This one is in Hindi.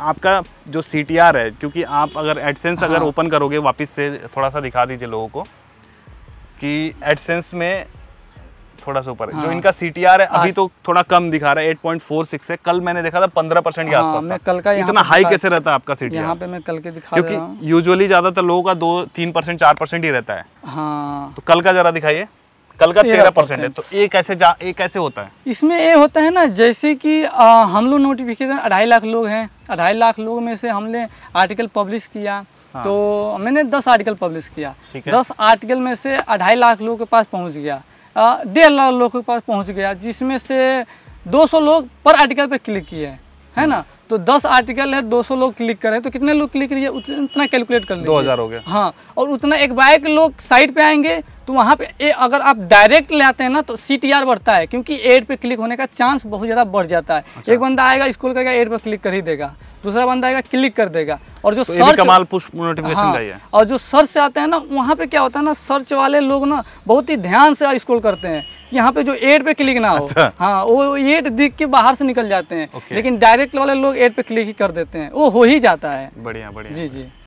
आपका जो सी है क्योंकि आप अगर एडसेंस हाँ। अगर ओपन करोगे वापस से थोड़ा सा दिखा दीजिए लोगों को कि एडसेंस में थोड़ा सा ऊपर हाँ। जो इनका सी है अभी तो थोड़ा कम दिखा रहा है सिक्स है कल मैंने देखा था पंद्रह परसेंट के हाँ, आसपास हाँ, कल का इतना हाई कैसे रहता है आपका सी टी आर कल के दिखा क्योंकि यूजुअली ज़्यादातर लोगों का दो तीन परसेंट चार परसेंट ही रहता है हाँ तो कल का जरा दिखाइए कल का तेरह परसेंट है तो ये कैसे जा ये कैसे होता है इसमें ये होता है ना जैसे कि आ, हम लोग नोटिफिकेशन अढ़ाई लाख लोग हैं अढ़ाई लाख लोग में से हमने आर्टिकल पब्लिश किया हाँ। तो मैंने दस आर्टिकल पब्लिश किया दस आर्टिकल में से अढ़ाई लाख लोगों के पास पहुँच गया डेढ़ लाख लोगों के पास पहुँच गया जिसमें से दो लोग पर आर्टिकल पर क्लिक किए हैं है ना हम्म। तो 10 आर्टिकल है 200 लोग क्लिक करें तो कितने लोग क्लिक करिए उतना कैलकुलेट कर लीजिए 2000 हो गया हाँ और उतना एक बाइक लोग साइट पे आएंगे तो वहाँ पे ए, अगर आप डायरेक्ट ले आते हैं ना तो सी बढ़ता है क्योंकि एड पे क्लिक होने का चांस बहुत ज़्यादा बढ़ जाता है अच्छा। एक बंदा आएगा स्कूल करेगा एड पर क्लिक कर ही देगा दूसरा बंदा आएगा क्लिक कर देगा और जो तो सर्च कमाल पुश नोटिफिकेशन हाँ, और जो सर्च से आते हैं ना वहाँ पे क्या होता है ना सर्च वाले लोग ना बहुत ही ध्यान से स्कूल करते हैं यहाँ पे जो एड पे क्लिक ना हो अच्छा। हाँ वो एड दिख के बाहर से निकल जाते हैं लेकिन डायरेक्ट वाले लोग एड पे क्लिक ही कर देते हैं वो हो ही जाता है बढ़िया बढ़िया जी जी